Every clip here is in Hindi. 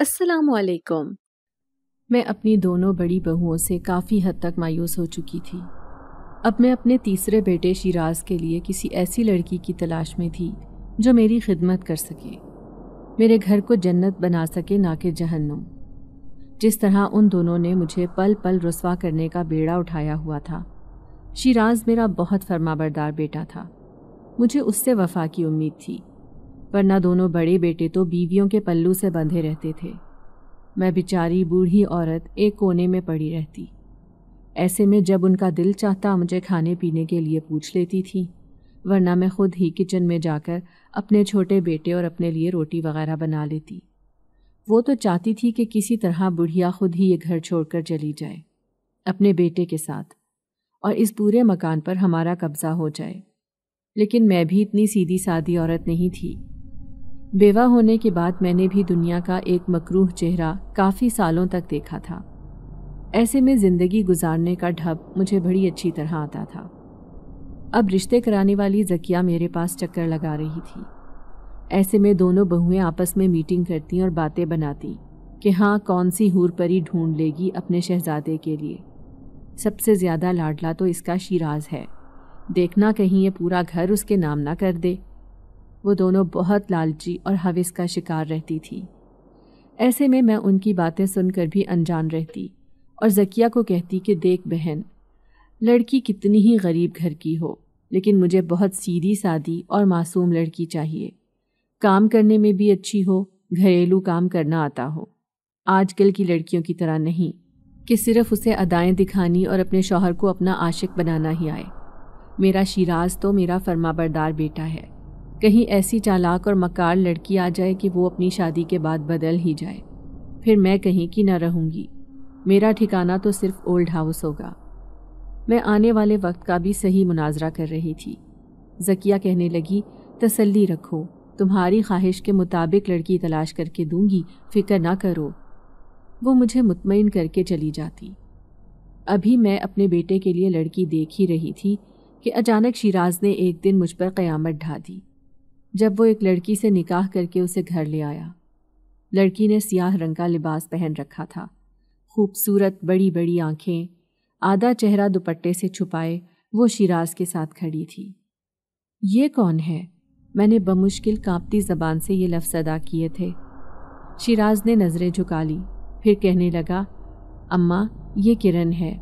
अस्सलाम वालेकुम मैं अपनी दोनों बड़ी बहुओं से काफ़ी हद तक मायूस हो चुकी थी अब मैं अपने तीसरे बेटे शिराज के लिए किसी ऐसी लड़की की तलाश में थी जो मेरी खिदमत कर सके मेरे घर को जन्नत बना सके ना कि जहन्नुम जिस तरह उन दोनों ने मुझे पल पल रसवा करने का बेड़ा उठाया हुआ था शिराज मेरा बहुत फर्माबरदार बेटा था मुझे उससे वफा की उम्मीद थी वरना दोनों बड़े बेटे तो बीवियों के पल्लू से बंधे रहते थे मैं बेचारी बूढ़ी औरत एक कोने में पड़ी रहती ऐसे में जब उनका दिल चाहता मुझे खाने पीने के लिए पूछ लेती थी वरना मैं खुद ही किचन में जाकर अपने छोटे बेटे और अपने लिए रोटी वगैरह बना लेती वो तो चाहती थी कि किसी तरह बुढ़िया खुद ही ये घर छोड़कर चली जाए अपने बेटे के साथ और इस पूरे मकान पर हमारा कब्ज़ा हो जाए लेकिन मैं भी इतनी सीधी सादी औरत नहीं थी बेवा होने के बाद मैंने भी दुनिया का एक मकरूह चेहरा काफ़ी सालों तक देखा था ऐसे में ज़िंदगी गुजारने का ढब मुझे बड़ी अच्छी तरह आता था अब रिश्ते कराने वाली जकिया मेरे पास चक्कर लगा रही थी ऐसे में दोनों बहुएं आपस में मीटिंग करती और बातें बनाती कि हाँ कौन सी हूर परी ढूंढ लेगी अपने शहजादे के लिए सबसे ज़्यादा लाडला तो इसका शिराज है देखना कहीं ये पूरा घर उसके नाम ना कर दे वो दोनों बहुत लालची और हविस का शिकार रहती थी ऐसे में मैं उनकी बातें सुनकर भी अनजान रहती और जकिया को कहती कि देख बहन लड़की कितनी ही गरीब घर की हो लेकिन मुझे बहुत सीधी सादी और मासूम लड़की चाहिए काम करने में भी अच्छी हो घरेलू काम करना आता हो आजकल की लड़कियों की तरह नहीं कि सिर्फ उसे अदाएं दिखानी और अपने शौहर को अपना आशिक बनाना ही आए मेरा शिराज तो मेरा फर्माबरदार बेटा है कहीं ऐसी चालाक और मकार लड़की आ जाए कि वो अपनी शादी के बाद बदल ही जाए फिर मैं कहीं की न रहूँगी मेरा ठिकाना तो सिर्फ ओल्ड हाउस होगा मैं आने वाले वक्त का भी सही मुनाजरा कर रही थी जकिया कहने लगी तसल्ली रखो तुम्हारी ख्वाहिश के मुताबिक लड़की तलाश करके दूंगी फिक्र ना करो वो मुझे मुतमिन करके चली जाती अभी मैं अपने बेटे के लिए लड़की देख ही रही थी कि अचानक शिराज ने एक दिन मुझ पर क़यामत ढा दी जब वो एक लड़की से निकाह करके उसे घर ले आया लड़की ने सियाह रंग का लिबास पहन रखा था खूबसूरत बड़ी बड़ी आंखें आधा चेहरा दुपट्टे से छुपाए वो शिराज के साथ खड़ी थी ये कौन है मैंने बमुश्किल कांपती जबान से ये लफ्ज़ अदा किए थे शिराज ने नज़रें झुका ली फिर कहने लगा अम्मा ये किरण है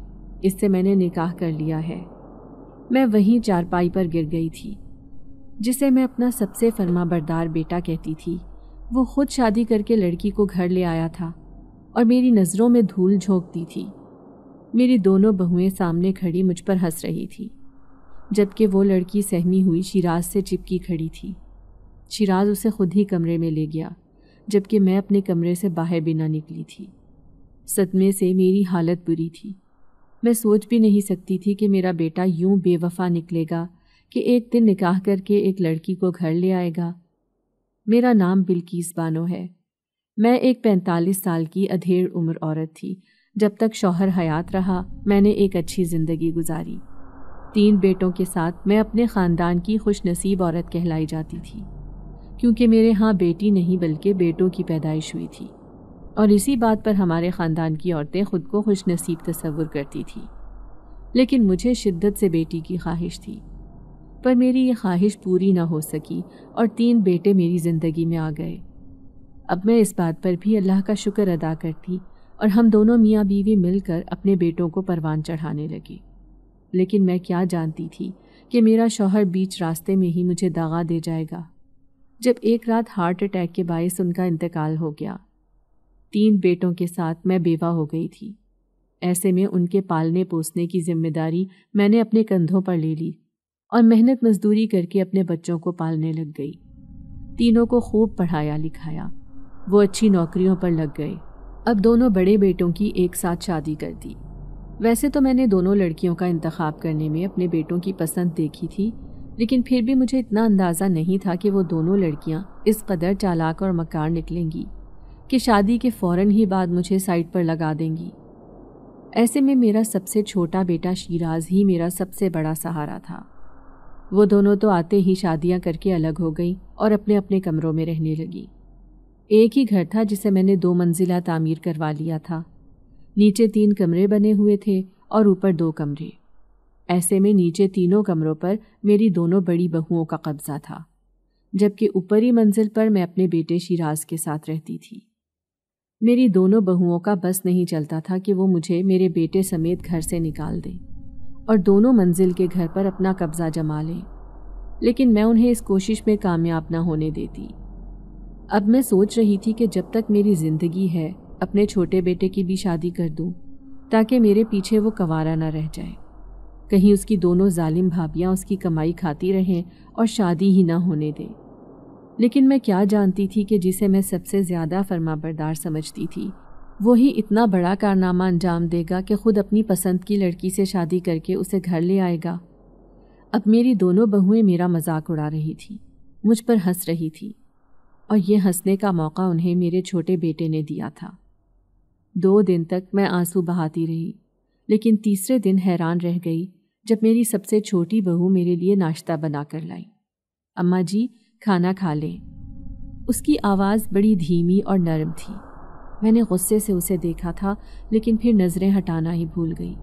इससे मैंने निकाह कर लिया है मैं वहीं चारपाई पर गिर गई थी जिसे मैं अपना सबसे फर्मा बरदार बेटा कहती थी वो खुद शादी करके लड़की को घर ले आया था और मेरी नज़रों में धूल झोंकती थी मेरी दोनों बहुएं सामने खड़ी मुझ पर हंस रही थी जबकि वो लड़की सहमी हुई शिराज से चिपकी खड़ी थी शिराज उसे खुद ही कमरे में ले गया जबकि मैं अपने कमरे से बाहर भी ना निकली थी सदमे से मेरी हालत बुरी थी मैं सोच भी नहीं सकती थी कि मेरा बेटा यूं बेवफा निकलेगा कि एक दिन निकाह करके एक लड़की को घर ले आएगा मेरा नाम बिल्कीस बानो है मैं एक पैंतालीस साल की अधेड़ उम्र औरत थी जब तक शौहर हयात रहा मैंने एक अच्छी ज़िंदगी गुजारी तीन बेटों के साथ मैं अपने ख़ानदान की खुशनसीब औरत कहलाई जाती थी क्योंकि मेरे यहाँ बेटी नहीं बल्कि बेटों की पैदाइश हुई थी और इसी बात पर हमारे ख़ानदान की औरतें ख़ुद को खुश नसीब तस्वुर करती थी लेकिन मुझे शिद्दत से बेटी की ख्वाहिश थी पर मेरी ये ख्वाहिश पूरी ना हो सकी और तीन बेटे मेरी ज़िंदगी में आ गए अब मैं इस बात पर भी अल्लाह का शुक्र अदा करती और हम दोनों मियाँ बीवी मिलकर अपने बेटों को परवान चढ़ाने लगे लेकिन मैं क्या जानती थी कि मेरा शौहर बीच रास्ते में ही मुझे दगा दे जाएगा जब एक रात हार्ट अटैक के बायस उनका इंतकाल हो गया तीन बेटों के साथ मैं बेवा हो गई थी ऐसे में उनके पालने पोसने की जिम्मेदारी मैंने अपने कंधों पर ले ली और मेहनत मजदूरी करके अपने बच्चों को पालने लग गई तीनों को खूब पढ़ाया लिखाया वो अच्छी नौकरियों पर लग गए अब दोनों बड़े बेटों की एक साथ शादी कर दी वैसे तो मैंने दोनों लड़कियों का इंतखब करने में अपने बेटों की पसंद देखी थी लेकिन फिर भी मुझे इतना अंदाज़ा नहीं था कि वो दोनों लड़कियां इस कदर चालाक और मकार निकलेंगी कि शादी के फ़ौर ही बाद मुझे साइड पर लगा देंगी ऐसे में मेरा सबसे छोटा बेटा शिराज ही मेरा सबसे बड़ा सहारा था वो दोनों तो आते ही शादियां करके अलग हो गई और अपने अपने कमरों में रहने लगीं एक ही घर था जिसे मैंने दो मंजिला तामीर करवा लिया था नीचे तीन कमरे बने हुए थे और ऊपर दो कमरे ऐसे में नीचे तीनों कमरों पर मेरी दोनों बड़ी बहुओं का कब्ज़ा था जबकि ऊपरी मंजिल पर मैं अपने बेटे शिराज के साथ रहती थी मेरी दोनों बहुओं का बस नहीं चलता था कि वो मुझे मेरे बेटे समेत घर से निकाल दें और दोनों मंजिल के घर पर अपना कब्जा जमा लें लेकिन मैं उन्हें इस कोशिश में कामयाब ना होने देती अब मैं सोच रही थी कि जब तक मेरी ज़िंदगी है अपने छोटे बेटे की भी शादी कर दूं, ताकि मेरे पीछे वो कवारा ना रह जाए कहीं उसकी दोनों जालिम भाभियाँ उसकी कमाई खाती रहें और शादी ही ना होने दें लेकिन मैं क्या जानती थी कि जिसे मैं सबसे ज़्यादा फर्माबरदार समझती थी वही इतना बड़ा कारनामा अंजाम देगा कि ख़ुद अपनी पसंद की लड़की से शादी करके उसे घर ले आएगा अब मेरी दोनों बहुएं मेरा मजाक उड़ा रही थी मुझ पर हंस रही थी और ये हंसने का मौका उन्हें मेरे छोटे बेटे ने दिया था दो दिन तक मैं आंसू बहाती रही लेकिन तीसरे दिन हैरान रह गई जब मेरी सबसे छोटी बहू मेरे लिए नाश्ता बना कर लाई अम्मा जी खाना खा लें उसकी आवाज़ बड़ी धीमी और नरम थी मैंने गुस्से से उसे देखा था लेकिन फिर नज़रें हटाना ही भूल गई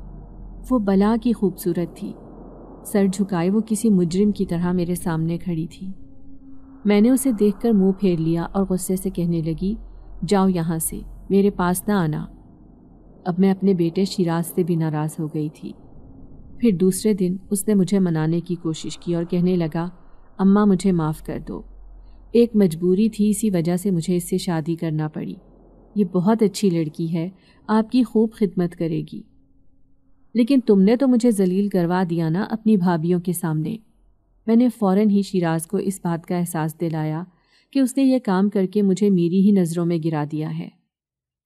वो बला की खूबसूरत थी सर झुकाए वो किसी मुजरिम की तरह मेरे सामने खड़ी थी मैंने उसे देखकर मुंह फेर लिया और गुस्से से कहने लगी जाओ यहाँ से मेरे पास ना आना अब मैं अपने बेटे शिराज से भी नाराज़ हो गई थी फिर दूसरे दिन उसने मुझे मनाने की कोशिश की और कहने लगा अम्मा मुझे माफ़ कर दो एक मजबूरी थी इसी वजह से मुझे इससे शादी करना पड़ी ये बहुत अच्छी लड़की है आपकी खूब खिदमत करेगी लेकिन तुमने तो मुझे जलील करवा दिया ना अपनी भाभीियों के सामने मैंने फ़ौर ही शिराज को इस बात का एहसास दिलाया कि उसने ये काम करके मुझे मेरी ही नज़रों में गिरा दिया है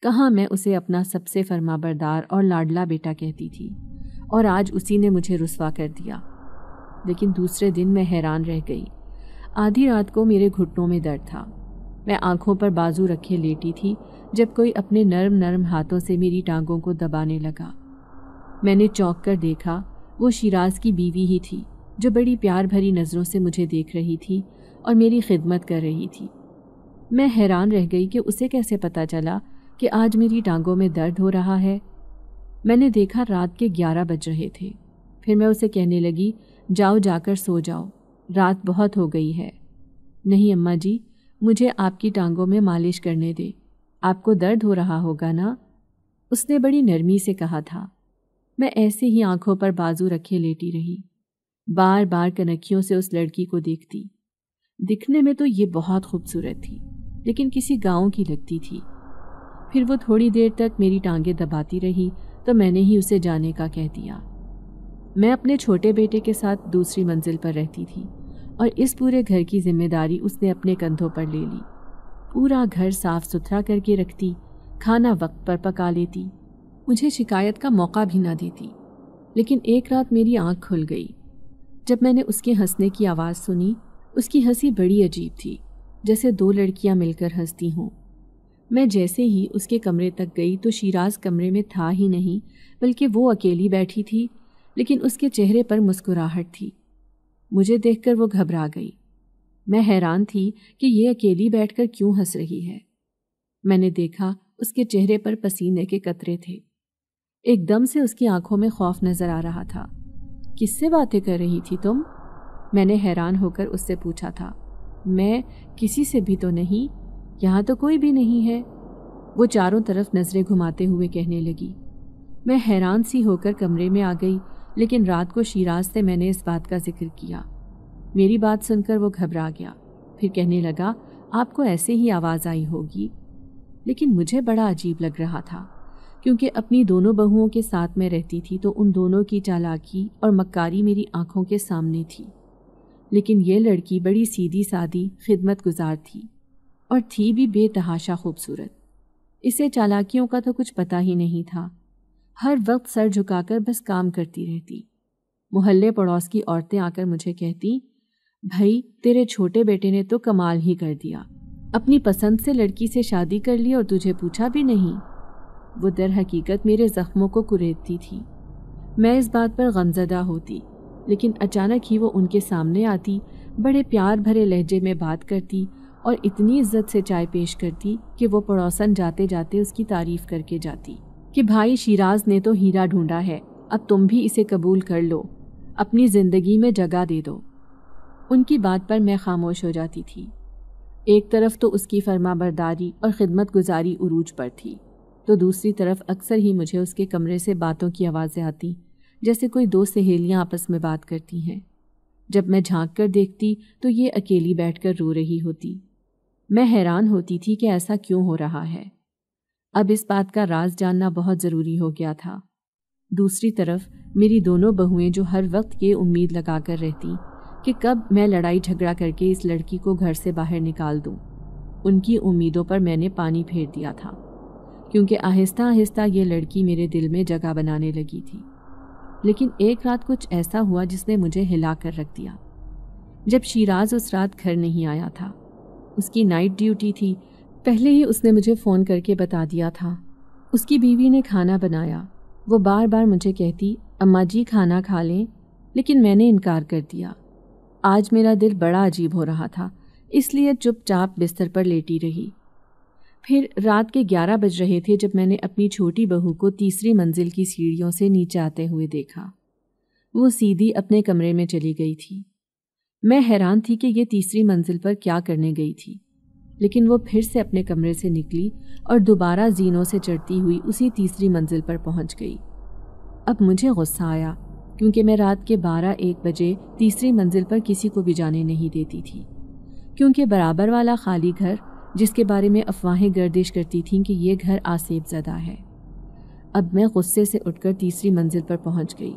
कहाँ मैं उसे अपना सबसे फरमाबरदार और लाडला बेटा कहती थी और आज उसी ने मुझे रसवा कर दिया लेकिन दूसरे दिन मैं हैरान रह गई आधी रात को मेरे घुटनों में दर्द था मैं आंखों पर बाजू रखे लेटी थी जब कोई अपने नरम नरम हाथों से मेरी टांगों को दबाने लगा मैंने चौंक कर देखा वो शिराज की बीवी ही थी जो बड़ी प्यार भरी नज़रों से मुझे देख रही थी और मेरी खिदमत कर रही थी मैं हैरान रह गई कि उसे कैसे पता चला कि आज मेरी टांगों में दर्द हो रहा है मैंने देखा रात के ग्यारह बज रहे थे फिर मैं उसे कहने लगी जाओ जाकर सो जाओ रात बहुत हो गई है नहीं अम्मा जी मुझे आपकी टांगों में मालिश करने दें आपको दर्द हो रहा होगा ना उसने बड़ी नरमी से कहा था मैं ऐसे ही आंखों पर बाजू रखे लेटी रही बार बार कनखियों से उस लड़की को देखती दिखने में तो ये बहुत खूबसूरत थी लेकिन किसी गांव की लगती थी फिर वो थोड़ी देर तक मेरी टांगें दबाती रही तो मैंने ही उसे जाने का कह दिया मैं अपने छोटे बेटे के साथ दूसरी मंजिल पर रहती थी और इस पूरे घर की जिम्मेदारी उसने अपने कंधों पर ले ली पूरा घर साफ सुथरा करके रखती खाना वक्त पर पका लेती मुझे शिकायत का मौका भी ना देती लेकिन एक रात मेरी आंख खुल गई जब मैंने उसके हंसने की आवाज़ सुनी उसकी हंसी बड़ी अजीब थी जैसे दो लड़कियां मिलकर हंसती हों मैं जैसे ही उसके कमरे तक गई तो शिराज कमरे में था ही नहीं बल्कि वो अकेली बैठी थी लेकिन उसके चेहरे पर मुस्कुराहट थी मुझे देखकर वो घबरा गई मैं हैरान थी कि ये अकेली बैठकर क्यों हंस रही है मैंने देखा उसके चेहरे पर पसीने के कतरे थे एकदम से उसकी आंखों में खौफ नजर आ रहा था किससे बातें कर रही थी तुम मैंने हैरान होकर उससे पूछा था मैं किसी से भी तो नहीं यहाँ तो कोई भी नहीं है वो चारों तरफ नज़रें घुमाते हुए कहने लगी मैं हैरान सी होकर कमरे में आ गई लेकिन रात को शीराज से मैंने इस बात का जिक्र किया मेरी बात सुनकर वो घबरा गया फिर कहने लगा आपको ऐसे ही आवाज़ आई होगी लेकिन मुझे बड़ा अजीब लग रहा था क्योंकि अपनी दोनों बहुओं के साथ मैं रहती थी तो उन दोनों की चालाकी और मक्कारी मेरी आंखों के सामने थी लेकिन ये लड़की बड़ी सीधी सादी खिदमत गुजार थी और थी भी बेतहाशा खूबसूरत इसे चालाकियों का तो कुछ पता ही नहीं था हर वक्त सर झुकाकर बस काम करती रहती मोहल्ले पड़ोस की औरतें आकर मुझे कहती भाई तेरे छोटे बेटे ने तो कमाल ही कर दिया अपनी पसंद से लड़की से शादी कर ली और तुझे पूछा भी नहीं वो दर हकीकत मेरे ज़ख्मों को कुरेदती थी मैं इस बात पर गमजदा होती लेकिन अचानक ही वो उनके सामने आती बड़े प्यार भरे लहजे में बात करती और इतनी इज्जत से चाय पेश करती कि वो पड़ोसन जाते जाते उसकी तारीफ़ करके जाती कि भाई शिराज ने तो हीरा ढूंढा है अब तुम भी इसे कबूल कर लो अपनी ज़िंदगी में जगह दे दो उनकी बात पर मैं खामोश हो जाती थी एक तरफ तो उसकी फर्मा बरदारी और ख़िदमत गुजारी उरूज पर थी तो दूसरी तरफ अक्सर ही मुझे उसके कमरे से बातों की आवाज़ें आती जैसे कोई दो सहेलियाँ आपस में बात करती हैं जब मैं झांक कर देखती तो ये अकेली बैठकर रो रही होती मैं हैरान होती थी कि ऐसा क्यों हो रहा है अब इस बात का राज जानना बहुत ज़रूरी हो गया था दूसरी तरफ मेरी दोनों बहुएं जो हर वक्त ये उम्मीद लगा कर रहती कि कब मैं लड़ाई झगड़ा करके इस लड़की को घर से बाहर निकाल दूँ उनकी उम्मीदों पर मैंने पानी फेर दिया था क्योंकि आहिस्ता आहिस्ता ये लड़की मेरे दिल में जगह बनाने लगी थी लेकिन एक रात कुछ ऐसा हुआ जिसने मुझे हिला कर रख दिया जब शिराज उस रात घर नहीं आया था उसकी नाइट ड्यूटी थी पहले ही उसने मुझे फ़ोन करके बता दिया था उसकी बीवी ने खाना बनाया वो बार बार मुझे कहती अम्मा जी खाना खा लें लेकिन मैंने इनकार कर दिया आज मेरा दिल बड़ा अजीब हो रहा था इसलिए चुपचाप बिस्तर पर लेटी रही फिर रात के ग्यारह बज रहे थे जब मैंने अपनी छोटी बहू को तीसरी मंजिल की सीढ़ियों से नीचे आते हुए देखा वो सीधी अपने कमरे में चली गई थी मैं हैरान थी कि ये तीसरी मंजिल पर क्या करने गई थी लेकिन वो फिर से अपने कमरे से निकली और दोबारा जीनों से चढ़ती हुई उसी तीसरी मंजिल पर पहुंच गई अब मुझे गुस्सा आया क्योंकि मैं रात के बारह एक बजे तीसरी मंजिल पर किसी को भी जाने नहीं देती थी क्योंकि बराबर वाला खाली घर जिसके बारे में अफवाहें गर्दिश करती थीं कि यह घर आसेब ज़दा है अब मैं गुस्से से उठकर तीसरी मंजिल पर पहुंच गई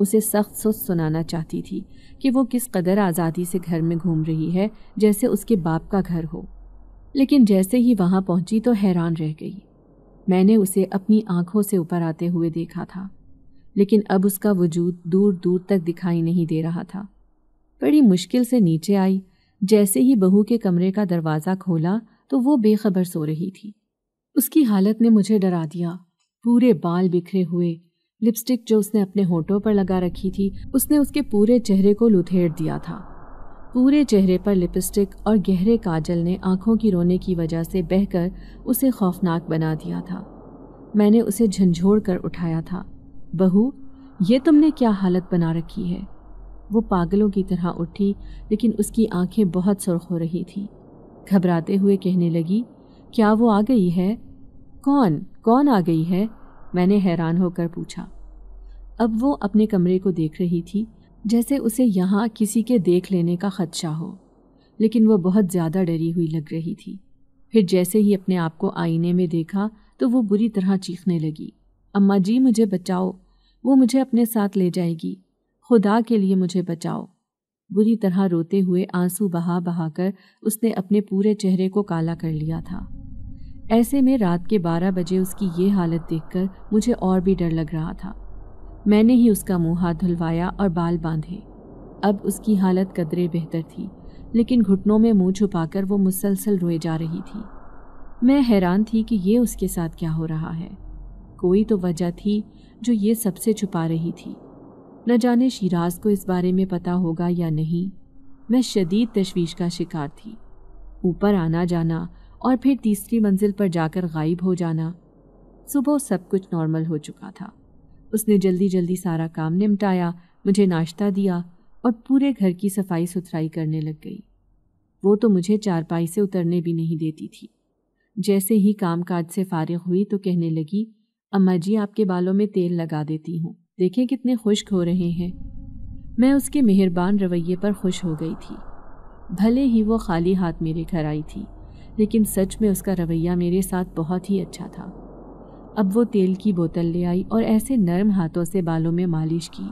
उसे सख्त सुस्त सुनाना चाहती थी कि वो किस कदर आज़ादी से घर में घूम रही है जैसे उसके बाप का घर हो लेकिन जैसे ही वहाँ पहुँची तो हैरान रह गई मैंने उसे अपनी आंखों से ऊपर आते हुए देखा था लेकिन अब उसका वजूद दूर दूर तक दिखाई नहीं दे रहा था बड़ी मुश्किल से नीचे आई जैसे ही बहू के कमरे का दरवाज़ा खोला तो वो बेखबर सो रही थी उसकी हालत ने मुझे डरा दिया पूरे बाल बिखरे हुए लिपस्टिक जो उसने अपने होठों पर लगा रखी थी उसने उसके पूरे चेहरे को लुथेड़ दिया था पूरे चेहरे पर लिपस्टिक और गहरे काजल ने आंखों की रोने की वजह से बहकर उसे खौफनाक बना दिया था मैंने उसे झंझोड़ कर उठाया था बहू ये तुमने क्या हालत बना रखी है वो पागलों की तरह उठी लेकिन उसकी आंखें बहुत सुर्ख हो रही थी घबराते हुए कहने लगी क्या वो आ गई है कौन कौन आ गई है मैंने हैरान होकर पूछा अब वो अपने कमरे को देख रही थी जैसे उसे यहाँ किसी के देख लेने का खदशा हो लेकिन वह बहुत ज़्यादा डरी हुई लग रही थी फिर जैसे ही अपने आप को आईने में देखा तो वो बुरी तरह चीखने लगी अम्मा जी मुझे बचाओ वो मुझे अपने साथ ले जाएगी खुदा के लिए मुझे बचाओ बुरी तरह रोते हुए आंसू बहा बहा कर उसने अपने पूरे चेहरे को काला कर लिया था ऐसे में रात के बारह बजे उसकी ये हालत देखकर मुझे और भी डर लग रहा था मैंने ही उसका मुँह हाथ धुलवाया और बाल बांधे अब उसकी हालत कदरे बेहतर थी लेकिन घुटनों में मुंह छुपाकर वो मुसलसल रोए जा रही थी मैं हैरान थी कि ये उसके साथ क्या हो रहा है कोई तो वजह थी जो ये सबसे छुपा रही थी न जाने शिराज को इस बारे में पता होगा या नहीं मैं शदीद तशवीश का शिकार थी ऊपर आना जाना और फिर तीसरी मंजिल पर जाकर गायब हो जाना सुबह सब कुछ नॉर्मल हो चुका था उसने जल्दी जल्दी सारा काम निपटाया मुझे नाश्ता दिया और पूरे घर की सफाई सुथराई करने लग गई वो तो मुझे चारपाई से उतरने भी नहीं देती थी जैसे ही कामकाज से फारिग हुई तो कहने लगी अम्मा जी आपके बालों में तेल लगा देती हूँ देखें कितने खुश्क हो रहे हैं मैं उसके मेहरबान रवैये पर खुश हो गई थी भले ही वो खाली हाथ मेरे घर आई थी लेकिन सच में उसका रवैया मेरे साथ बहुत ही अच्छा था अब वो तेल की बोतल ले आई और ऐसे नरम हाथों से बालों में मालिश की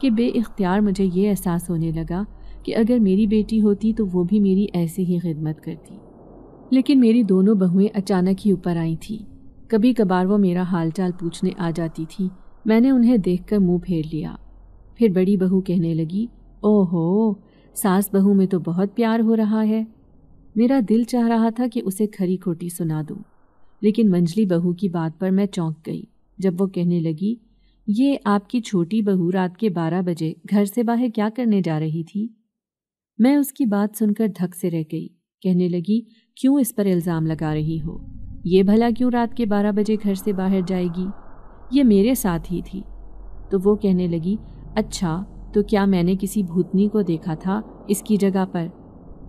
कि बेख्तियार मुझे ये एहसास होने लगा कि अगर मेरी बेटी होती तो वो भी मेरी ऐसी ही खिदमत करती लेकिन मेरी दोनों बहुएं अचानक ही ऊपर आई थीं कभी कभार वो मेरा हालचाल पूछने आ जाती थी मैंने उन्हें देखकर मुंह फेर लिया फिर बड़ी बहू कहने लगी ओहो सास बहू में तो बहुत प्यार हो रहा है मेरा दिल चाह रहा था कि उसे खरी खोटी सुना दूँ लेकिन मंजली बहू की बात पर मैं चौंक गई जब वो कहने लगी ये आपकी छोटी बहू रात के बारह बजे घर से बाहर क्या करने जा रही थी मैं उसकी बात सुनकर धक से रह गई कहने लगी क्यों इस पर इल्ज़ाम लगा रही हो ये भला क्यों रात के बारह बजे घर से बाहर जाएगी ये मेरे साथ ही थी तो वो कहने लगी अच्छा तो क्या मैंने किसी भूतनी को देखा था इसकी जगह पर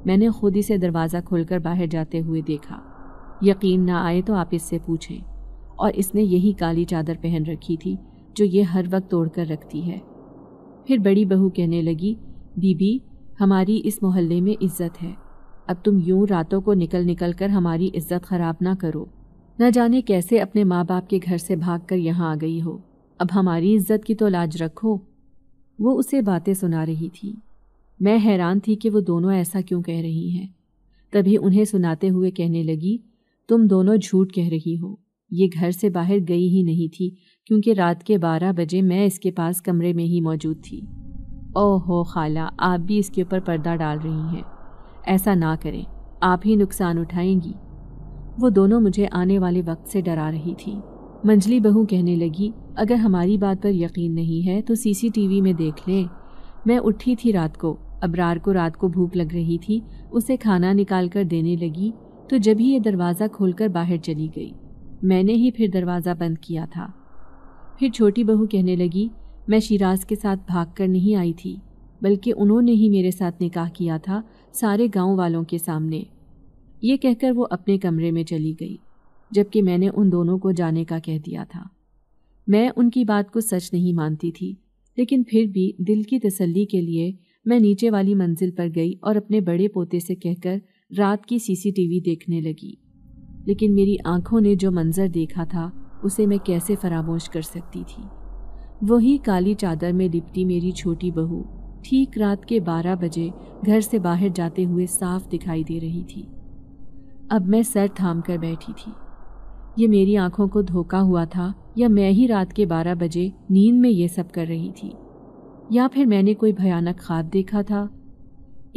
मैंने खुद ही से दरवाज़ा खोलकर बाहर जाते हुए देखा यकीन ना आए तो आप इससे पूछें और इसने यही काली चादर पहन रखी थी जो ये हर वक्त तोड़ कर रखती है फिर बड़ी बहू कहने लगी बीबी हमारी इस मोहल्ले में इज्जत है अब तुम यूं रातों को निकल निकल कर हमारी इज्जत खराब ना करो न जाने कैसे अपने माँ बाप के घर से भाग कर यहाँ आ गई हो अब हमारी इज्जत की तो लाज रखो वो उसे बातें सुना रही थी मैं हैरान थी कि वो दोनों ऐसा क्यों कह रही हैं तभी उन्हें सुनाते हुए कहने लगी तुम दोनों झूठ कह रही हो ये घर से बाहर गई ही नहीं थी क्योंकि रात के बारह बजे मैं इसके पास कमरे में ही मौजूद थी ओहो खाला आप भी इसके ऊपर पर्दा डाल रही हैं ऐसा ना करें आप ही नुकसान उठाएंगी वो दोनों मुझे आने वाले वक्त से डरा रही थी मंजली बहू कहने लगी अगर हमारी बात पर यकीन नहीं है तो सीसीटीवी में देख ले मैं उठी थी रात को अबरार को रात को भूख लग रही थी उसे खाना निकाल कर देने लगी तो जब ही ये दरवाज़ा खोलकर बाहर चली गई मैंने ही फिर दरवाज़ा बंद किया था फिर छोटी बहू कहने लगी मैं शिराज के साथ भाग कर नहीं आई थी बल्कि उन्होंने ही मेरे साथ निकाह किया था सारे गांव वालों के सामने ये कहकर वो अपने कमरे में चली गई जबकि मैंने उन दोनों को जाने का कह दिया था मैं उनकी बात को सच नहीं मानती थी लेकिन फिर भी दिल की तसल्ली के लिए मैं नीचे वाली मंजिल पर गई और अपने बड़े पोते से कहकर रात की सीसीटीवी देखने लगी लेकिन मेरी आंखों ने जो मंज़र देखा था उसे मैं कैसे फरामोश कर सकती थी वही काली चादर में लिपटी मेरी छोटी बहू ठीक रात के बारह बजे घर से बाहर जाते हुए साफ दिखाई दे रही थी अब मैं सर थाम कर बैठी थी ये मेरी आंखों को धोखा हुआ था या मैं ही रात के बारह बजे नींद में ये सब कर रही थी या फिर मैंने कोई भयानक ख्वाब देखा था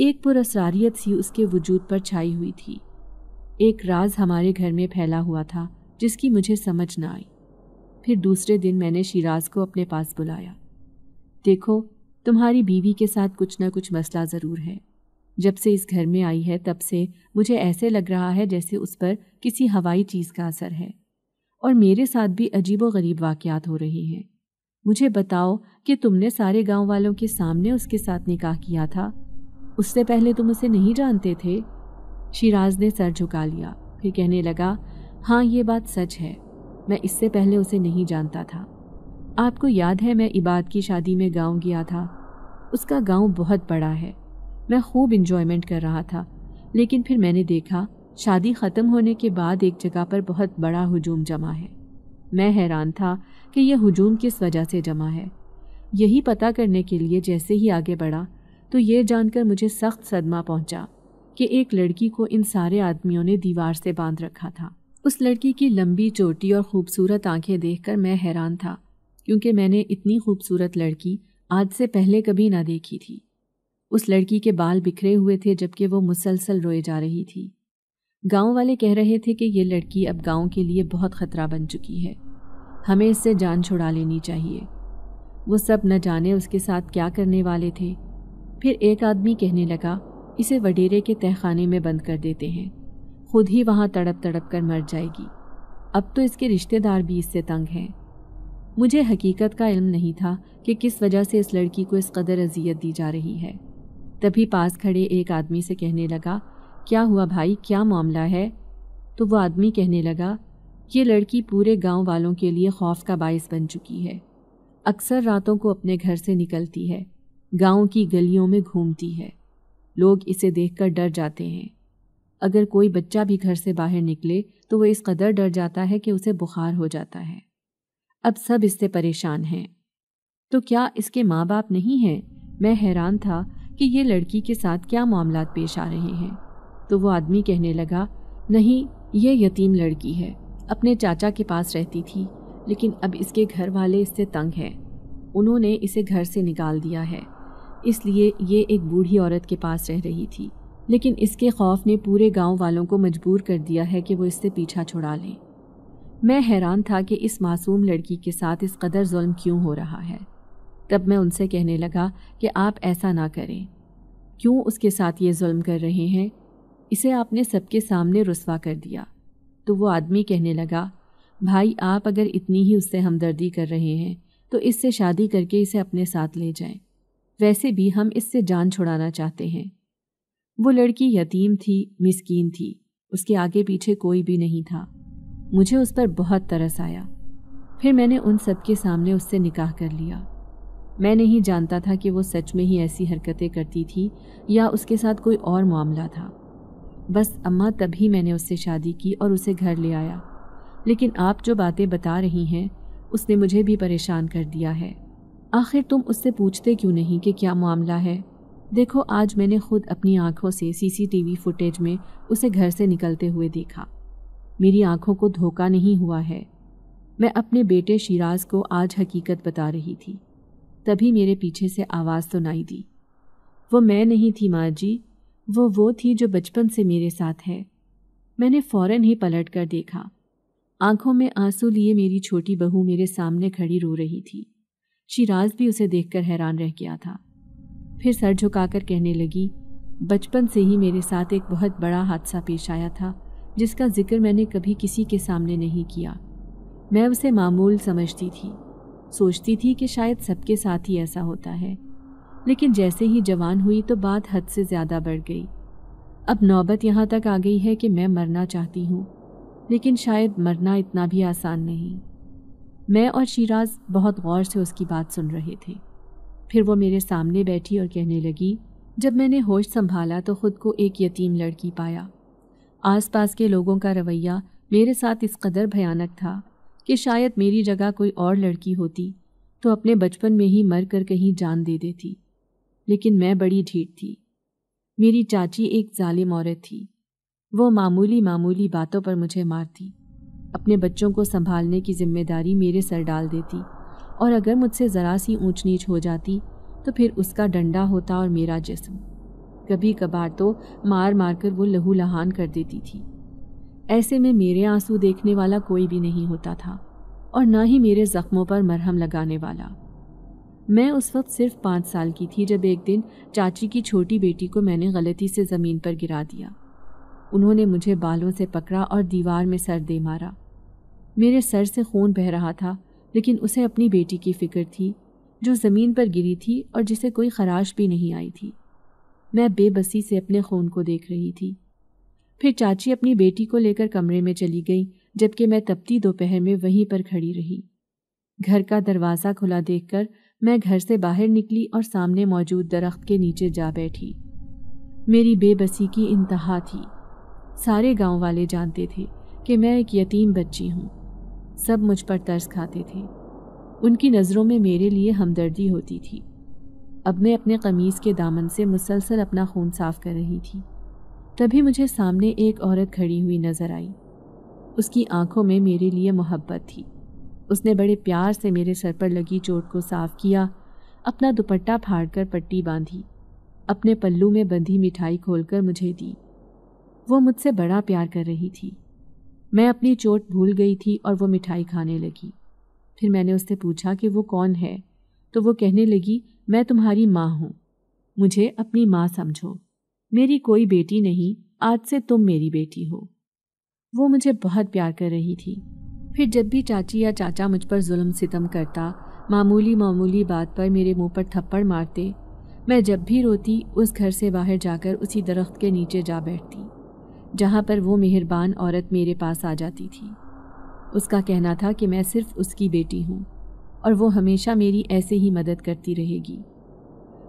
एक पुरसरारियत सी उसके वजूद पर छाई हुई थी एक राज हमारे घर में फैला हुआ था जिसकी मुझे समझ ना आई फिर दूसरे दिन मैंने शिराज को अपने पास बुलाया देखो तुम्हारी बीवी के साथ कुछ ना कुछ मसला ज़रूर है जब से इस घर में आई है तब से मुझे ऐसे लग रहा है जैसे उस पर किसी हवाई चीज़ का असर है और मेरे साथ भी अजीब व गरीब वाक़ात हो रही हैं मुझे बताओ कि तुमने सारे गांव वालों के सामने उसके साथ निकाह किया था उससे पहले तुम उसे नहीं जानते थे शिराज ने सर झुका लिया फिर कहने लगा हाँ ये बात सच है मैं इससे पहले उसे नहीं जानता था आपको याद है मैं इबाद की शादी में गांव गया था उसका गांव बहुत बड़ा है मैं खूब इन्जॉयमेंट कर रहा था लेकिन फिर मैंने देखा शादी ख़त्म होने के बाद एक जगह पर बहुत बड़ा हजूम जमा है मैं हैरान था कि यह हजूम किस वजह से जमा है यही पता करने के लिए जैसे ही आगे बढ़ा तो ये जानकर मुझे सख्त सदमा पहुंचा कि एक लड़की को इन सारे आदमियों ने दीवार से बांध रखा था उस लड़की की लंबी चोटी और खूबसूरत आंखें देखकर मैं हैरान था क्योंकि मैंने इतनी खूबसूरत लड़की आज से पहले कभी ना देखी थी उस लड़की के बाल बिखरे हुए थे जबकि वो मुसलसल रोए जा रही थी गांव वाले कह रहे थे कि ये लड़की अब गांव के लिए बहुत ख़तरा बन चुकी है हमें इससे जान छुड़ा लेनी चाहिए वो सब न जाने उसके साथ क्या करने वाले थे फिर एक आदमी कहने लगा इसे वडेरे के तहखाने में बंद कर देते हैं खुद ही वहाँ तड़प तड़प कर मर जाएगी अब तो इसके रिश्तेदार भी इससे तंग हैं मुझे हकीकत का इल्म नहीं था कि किस वजह से इस लड़की को इस कदर अजियत दी जा रही है तभी पास खड़े एक आदमी से कहने लगा क्या हुआ भाई क्या मामला है तो वो आदमी कहने लगा ये लड़की पूरे गांव वालों के लिए खौफ का बायस बन चुकी है अक्सर रातों को अपने घर से निकलती है गांव की गलियों में घूमती है लोग इसे देखकर डर जाते हैं अगर कोई बच्चा भी घर से बाहर निकले तो वह इस कदर डर जाता है कि उसे बुखार हो जाता है अब सब इससे परेशान हैं तो क्या इसके माँ बाप नहीं हैं मैं हैरान था कि ये लड़की के साथ क्या मामला पेश आ रहे हैं तो वो आदमी कहने लगा नहीं ये यतीम लड़की है अपने चाचा के पास रहती थी लेकिन अब इसके घर वाले इससे तंग हैं उन्होंने इसे घर से निकाल दिया है इसलिए ये एक बूढ़ी औरत के पास रह रही थी लेकिन इसके खौफ ने पूरे गांव वालों को मजबूर कर दिया है कि वो इससे पीछा छुड़ा लें मैं हैरान था कि इस मासूम लड़की के साथ इस कदर जुल्म क्यों हो रहा है तब मैं उनसे कहने लगा कि आप ऐसा ना करें क्यों उसके साथ ये जुल्म कर रहे हैं इसे आपने सबके सामने रसवा कर दिया तो वो आदमी कहने लगा भाई आप अगर इतनी ही उससे हमदर्दी कर रहे हैं तो इससे शादी करके इसे अपने साथ ले जाएं। वैसे भी हम इससे जान छुड़ाना चाहते हैं वो लड़की यतीम थी मिसकीन थी उसके आगे पीछे कोई भी नहीं था मुझे उस पर बहुत तरस आया फिर मैंने उन सबके सामने उससे निकाह कर लिया मैं नहीं जानता था कि वो सच में ही ऐसी हरकतें करती थी या उसके साथ कोई और मामला था बस अम्मा तभी मैंने उससे शादी की और उसे घर ले आया लेकिन आप जो बातें बता रही हैं उसने मुझे भी परेशान कर दिया है आखिर तुम उससे पूछते क्यों नहीं कि क्या मामला है देखो आज मैंने खुद अपनी आंखों से सीसीटीवी फुटेज में उसे घर से निकलते हुए देखा मेरी आंखों को धोखा नहीं हुआ है मैं अपने बेटे शिराज को आज हकीकत बता रही थी तभी मेरे पीछे से आवाज़ सुनाई तो नहीं दी वो मैं नहीं थी माँ जी वो वो थी जो बचपन से मेरे साथ है मैंने फ़ौरन ही पलट कर देखा आंखों में आंसू लिए मेरी छोटी बहू मेरे सामने खड़ी रो रही थी शिराज भी उसे देखकर हैरान रह गया था फिर सर झुकाकर कहने लगी बचपन से ही मेरे साथ एक बहुत बड़ा हादसा पेश आया था जिसका जिक्र मैंने कभी किसी के सामने नहीं किया मैं उसे मामूल समझती थी सोचती थी कि शायद सबके साथ ही ऐसा होता है लेकिन जैसे ही जवान हुई तो बात हद से ज़्यादा बढ़ गई अब नौबत यहाँ तक आ गई है कि मैं मरना चाहती हूँ लेकिन शायद मरना इतना भी आसान नहीं मैं और शिराज बहुत गौर से उसकी बात सुन रहे थे फिर वो मेरे सामने बैठी और कहने लगी जब मैंने होश संभाला तो ख़ुद को एक यतीम लड़की पाया आसपास के लोगों का रवैया मेरे साथ इस कदर भयानक था कि शायद मेरी जगह कोई और लड़की होती तो अपने बचपन में ही मर कर कहीं जान दे देती लेकिन मैं बड़ी ढीठ थी मेरी चाची एक जालिम औरत थी वो मामूली मामूली बातों पर मुझे मारती अपने बच्चों को संभालने की जिम्मेदारी मेरे सर डाल देती और अगर मुझसे ज़रा सी ऊंच नीच हो जाती तो फिर उसका डंडा होता और मेरा जिसम कभी कभार तो मार मार कर वो लहू लहान कर देती थी ऐसे में मेरे आंसू देखने वाला कोई भी नहीं होता था और ना ही मेरे ज़ख्मों पर मरहम लगाने वाला मैं उस वक्त सिर्फ पाँच साल की थी जब एक दिन चाची की छोटी बेटी को मैंने गलती से ज़मीन पर गिरा दिया उन्होंने मुझे बालों से पकड़ा और दीवार में सर दे मारा मेरे सर से खून बह रहा था लेकिन उसे अपनी बेटी की फ़िक्र थी जो ज़मीन पर गिरी थी और जिसे कोई खराश भी नहीं आई थी मैं बेबसी से अपने खून को देख रही थी फिर चाची अपनी बेटी को लेकर कमरे में चली गई जबकि मैं तपती दोपहर में वहीं पर खड़ी रही घर का दरवाज़ा खुला देखकर मैं घर से बाहर निकली और सामने मौजूद दरख्त के नीचे जा बैठी मेरी बेबसी की इंतहा थी सारे गांव वाले जानते थे कि मैं एक यतीम बच्ची हूँ सब मुझ पर तर्स खाते थे उनकी नज़रों में मेरे लिए हमदर्दी होती थी अब मैं अपने कमीज़ के दामन से मुसलसल अपना खून साफ कर रही थी तभी मुझे सामने एक औरत खड़ी हुई नज़र आई उसकी आंखों में मेरे लिए मोहब्बत थी उसने बड़े प्यार से मेरे सर पर लगी चोट को साफ किया अपना दुपट्टा फाड़कर पट्टी बांधी अपने पल्लू में बंधी मिठाई खोलकर मुझे दी वो मुझसे बड़ा प्यार कर रही थी मैं अपनी चोट भूल गई थी और वो मिठाई खाने लगी फिर मैंने उससे पूछा कि वो कौन है तो वो कहने लगी मैं तुम्हारी माँ हूँ मुझे अपनी माँ समझो मेरी कोई बेटी नहीं आज से तुम मेरी बेटी हो वो मुझे बहुत प्यार कर रही थी फिर जब भी चाची या चाचा मुझ पर जुल्म सितम करता मामूली मामूली बात पर मेरे मुंह पर थप्पड़ मारते मैं जब भी रोती उस घर से बाहर जाकर उसी दरख्त के नीचे जा बैठती जहाँ पर वो मेहरबान औरत मेरे पास आ जाती थी उसका कहना था कि मैं सिर्फ उसकी बेटी हूँ और वो हमेशा मेरी ऐसे ही मदद करती रहेगी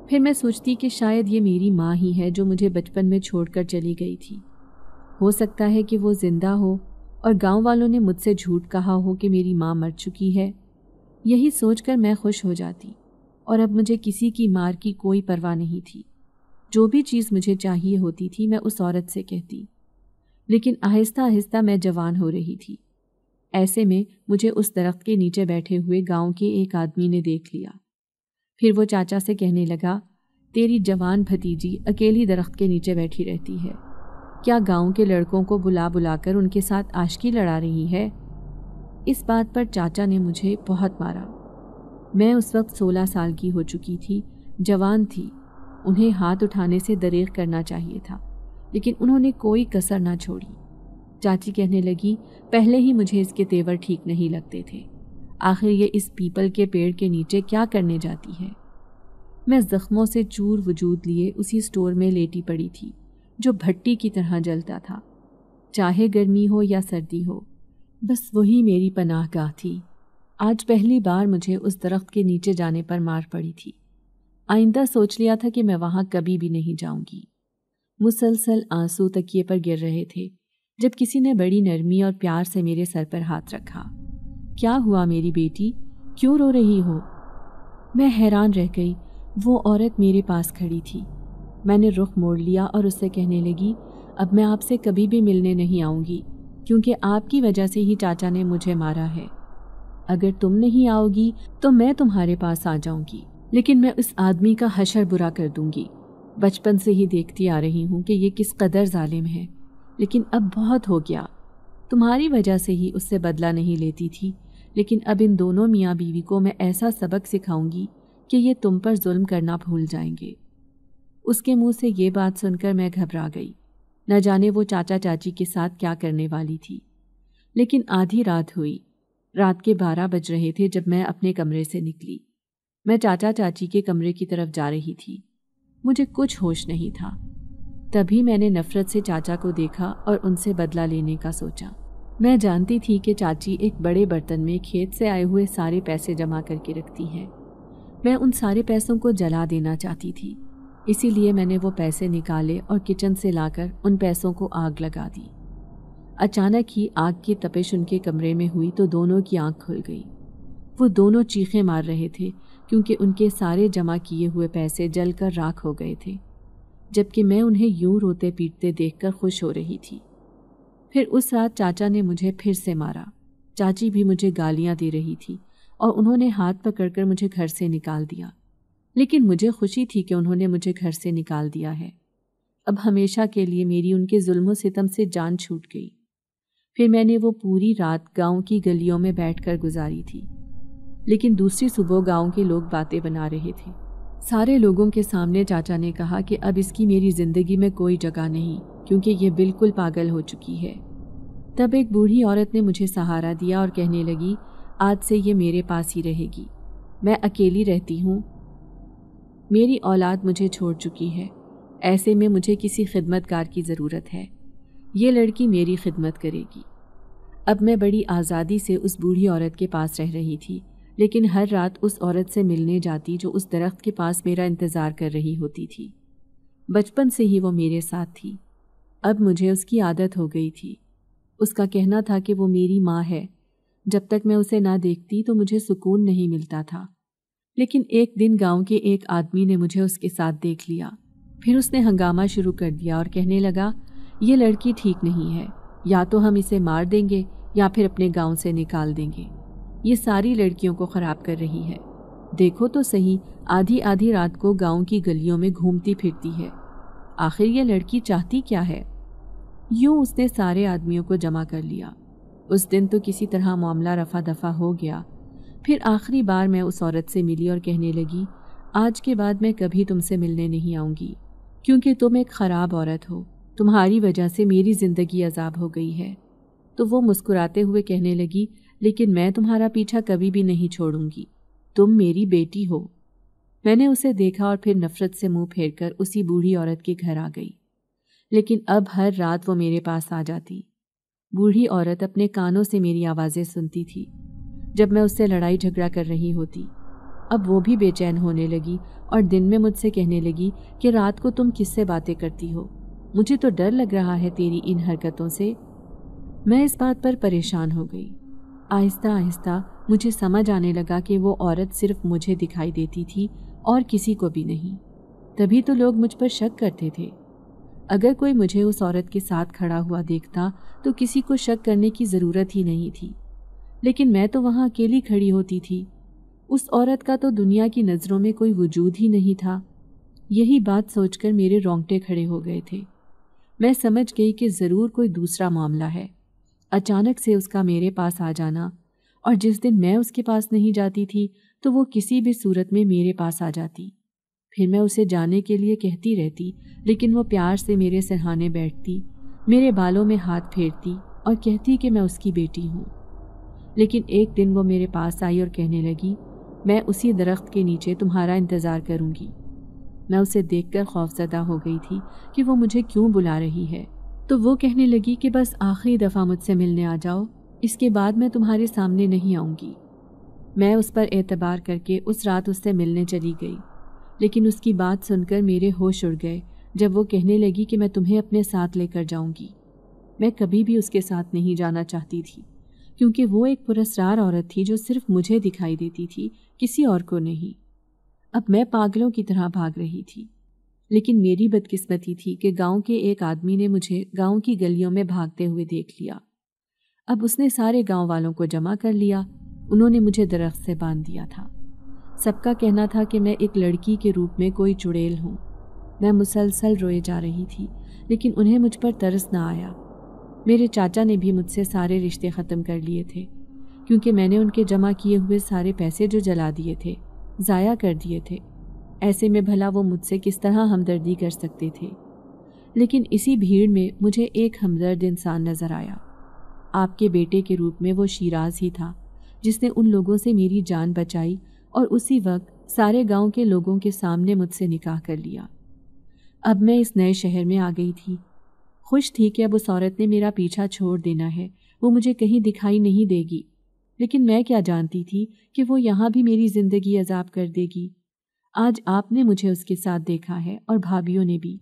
फिर मैं सोचती कि शायद ये मेरी माँ ही है जो मुझे बचपन में छोड़कर चली गई थी हो सकता है कि वो ज़िंदा हो और गांव वालों ने मुझसे झूठ कहा हो कि मेरी माँ मर चुकी है यही सोचकर मैं खुश हो जाती और अब मुझे किसी की मार की कोई परवाह नहीं थी जो भी चीज़ मुझे चाहिए होती थी मैं उस औरत से कहती लेकिन आहिस्ता आहिस्ता मैं जवान हो रही थी ऐसे में मुझे उस दरख्त के नीचे बैठे हुए गांव के एक आदमी ने देख लिया फिर वो चाचा से कहने लगा तेरी जवान भतीजी अकेली दरख्त के नीचे बैठी रहती है क्या गांव के लड़कों को बुला बुलाकर उनके साथ आशकी लड़ा रही है इस बात पर चाचा ने मुझे बहुत मारा मैं उस वक्त सोलह साल की हो चुकी थी जवान थी उन्हें हाथ उठाने से दरेख करना चाहिए था लेकिन उन्होंने कोई कसर ना छोड़ी चाची कहने लगी पहले ही मुझे इसके तेवर ठीक नहीं लगते थे आखिर ये इस पीपल के पेड़ के नीचे क्या करने जाती है मैं ज़ख्मों से चूर वजूद लिए उसी स्टोर में लेटी पड़ी थी जो भट्टी की तरह जलता था चाहे गर्मी हो या सर्दी हो बस वही मेरी पनाह गाह थी आज पहली बार मुझे उस दरख्त के नीचे जाने पर मार पड़ी थी आइंदा सोच लिया था कि मैं वहाँ कभी भी नहीं जाऊँगी मुसलसल आंसू तकिए पर गिर रहे थे जब किसी ने बड़ी नरमी और प्यार से मेरे सर पर हाथ रखा क्या हुआ मेरी बेटी क्यों रो रही हो मैं हैरान रह गई वो औरत मेरे पास खड़ी थी मैंने रुख मोड़ लिया और उससे कहने लगी अब मैं आपसे कभी भी मिलने नहीं आऊँगी क्योंकि आपकी वजह से ही चाचा ने मुझे मारा है अगर तुम नहीं आओगी तो मैं तुम्हारे पास आ जाऊंगी लेकिन मैं उस आदमी का हशर बुरा कर दूंगी बचपन से ही देखती आ रही हूँ कि ये किस कदर जालिम है लेकिन अब बहुत हो गया तुम्हारी वजह से ही उससे बदला नहीं लेती थी लेकिन अब इन दोनों मियाँ बीवी को मैं ऐसा सबक सिखाऊंगी कि ये तुम पर जुल्म करना भूल जाएंगे उसके मुंह से ये बात सुनकर मैं घबरा गई न जाने वो चाचा चाची के साथ क्या करने वाली थी लेकिन आधी रात हुई रात के बारह बज रहे थे जब मैं अपने कमरे से निकली मैं चाचा चाची के कमरे की तरफ जा रही थी मुझे कुछ होश नहीं था तभी मैंने नफरत से चाचा को देखा और उनसे बदला लेने का सोचा मैं जानती थी कि चाची एक बड़े बर्तन में खेत से आए हुए सारे पैसे जमा करके रखती हैं मैं उन सारे पैसों को जला देना चाहती थी इसीलिए मैंने वो पैसे निकाले और किचन से लाकर उन पैसों को आग लगा दी अचानक ही आग की तपिश उनके कमरे में हुई तो दोनों की आंख खुल गई वो दोनों चीखें मार रहे थे क्योंकि उनके सारे जमा किए हुए पैसे जलकर राख हो गए थे जबकि मैं उन्हें यूं रोते पीटते देखकर खुश हो रही थी फिर उस रात चाचा ने मुझे फिर से मारा चाची भी मुझे गालियाँ दे रही थी और उन्होंने हाथ पकड़कर मुझे घर से निकाल दिया लेकिन मुझे खुशी थी कि उन्होंने मुझे घर से निकाल दिया है अब हमेशा के लिए मेरी उनके जुल्म सितम से जान छूट गई फिर मैंने वो पूरी रात गांव की गलियों में बैठकर गुजारी थी लेकिन दूसरी सुबह गांव के लोग बातें बना रहे थे सारे लोगों के सामने चाचा ने कहा कि अब इसकी मेरी ज़िंदगी में कोई जगह नहीं क्योंकि ये बिल्कुल पागल हो चुकी है तब एक बूढ़ी औरत ने मुझे सहारा दिया और कहने लगी आज से ये मेरे पास ही रहेगी मैं अकेली रहती हूँ मेरी औलाद मुझे छोड़ चुकी है ऐसे में मुझे किसी खिदमतगार की ज़रूरत है ये लड़की मेरी खिदमत करेगी अब मैं बड़ी आज़ादी से उस बूढ़ी औरत के पास रह रही थी लेकिन हर रात उस औरत से मिलने जाती जो उस दरख्त के पास मेरा इंतज़ार कर रही होती थी बचपन से ही वो मेरे साथ थी अब मुझे उसकी आदत हो गई थी उसका कहना था कि वो मेरी माँ है जब तक मैं उसे ना देखती तो मुझे सुकून नहीं मिलता था लेकिन एक दिन गांव के एक आदमी ने मुझे उसके साथ देख लिया फिर उसने हंगामा शुरू कर दिया और कहने लगा ये लड़की ठीक नहीं है या तो हम इसे मार देंगे या फिर अपने गांव से निकाल देंगे ये सारी लड़कियों को ख़राब कर रही है देखो तो सही आधी आधी रात को गांव की गलियों में घूमती फिरती है आखिर ये लड़की चाहती क्या है यूं उसने सारे आदमियों को जमा कर लिया उस दिन तो किसी तरह मामला रफा दफा हो गया फिर आखिरी बार मैं उस औरत से मिली और कहने लगी आज के बाद मैं कभी तुमसे मिलने नहीं आऊँगी क्योंकि तुम एक ख़राब औरत हो तुम्हारी वजह से मेरी ज़िंदगी अजाब हो गई है तो वो मुस्कुराते हुए कहने लगी लेकिन मैं तुम्हारा पीछा कभी भी नहीं छोड़ूंगी तुम मेरी बेटी हो मैंने उसे देखा और फिर नफरत से मुंह फेरकर उसी बूढ़ी औरत के घर आ गई लेकिन अब हर रात वो मेरे पास आ जाती बूढ़ी औरत अपने कानों से मेरी आवाज़ें सुनती थी जब मैं उससे लड़ाई झगड़ा कर रही होती अब वो भी बेचैन होने लगी और दिन में मुझसे कहने लगी कि रात को तुम किससे बातें करती हो मुझे तो डर लग रहा है तेरी इन हरकतों से मैं इस बात पर परेशान हो गई आहिस्ता आहिस्ता मुझे समझ आने लगा कि वो औरत सिर्फ मुझे दिखाई देती थी और किसी को भी नहीं तभी तो लोग मुझ पर शक करते थे अगर कोई मुझे उस औरत के साथ खड़ा हुआ देखता तो किसी को शक करने की ज़रूरत ही नहीं थी लेकिन मैं तो वहाँ अकेली खड़ी होती थी उस औरत का तो दुनिया की नज़रों में कोई वजूद ही नहीं था यही बात सोचकर मेरे रोंगटे खड़े हो गए थे मैं समझ गई कि ज़रूर कोई दूसरा मामला है अचानक से उसका मेरे पास आ जाना और जिस दिन मैं उसके पास नहीं जाती थी तो वो किसी भी सूरत में मेरे पास आ जाती फिर मैं उसे जाने के लिए कहती रहती लेकिन वो प्यार से मेरे सरहाने बैठती मेरे बालों में हाथ फेरती और कहती कि मैं उसकी बेटी हूँ लेकिन एक दिन वो मेरे पास आई और कहने लगी मैं उसी दरख्त के नीचे तुम्हारा इंतज़ार करूँगी मैं उसे देखकर खौफजदा हो गई थी कि वो मुझे क्यों बुला रही है तो वो कहने लगी कि बस आखिरी दफ़ा मुझसे मिलने आ जाओ इसके बाद मैं तुम्हारे सामने नहीं आऊँगी मैं उस पर एतबार करके उस रात उससे मिलने चली गई लेकिन उसकी बात सुनकर मेरे होश उड़ गए जब वो कहने लगी कि मैं तुम्हें अपने साथ लेकर जाऊंगी मैं कभी भी उसके साथ नहीं जाना चाहती थी क्योंकि वो एक पुरस्कार औरत थी जो सिर्फ मुझे दिखाई देती थी किसी और को नहीं अब मैं पागलों की तरह भाग रही थी लेकिन मेरी बदकिस्मती थी कि गांव के एक आदमी ने मुझे गांव की गलियों में भागते हुए देख लिया अब उसने सारे गांव वालों को जमा कर लिया उन्होंने मुझे दरख्त से बांध दिया था सबका कहना था कि मैं एक लड़की के रूप में कोई चुड़ैल हूँ मैं मुसलसल रोए जा रही थी लेकिन उन्हें मुझ पर तरस ना आया मेरे चाचा ने भी मुझसे सारे रिश्ते ख़त्म कर लिए थे क्योंकि मैंने उनके जमा किए हुए सारे पैसे जो जला दिए थे ज़ाया कर दिए थे ऐसे में भला वो मुझसे किस तरह हमदर्दी कर सकते थे लेकिन इसी भीड़ में मुझे एक हमदर्द इंसान नज़र आया आपके बेटे के रूप में वो शिराज ही था जिसने उन लोगों से मेरी जान बचाई और उसी वक्त सारे गांव के लोगों के सामने मुझसे निकाह कर लिया अब मैं इस नए शहर में आ गई थी खुश थी कि अब उस औरत ने मेरा पीछा छोड़ देना है वो मुझे कहीं दिखाई नहीं देगी लेकिन मैं क्या जानती थी कि वो यहाँ भी मेरी ज़िंदगी अजाब कर देगी आज आपने मुझे उसके साथ देखा है और भाभीियों ने भी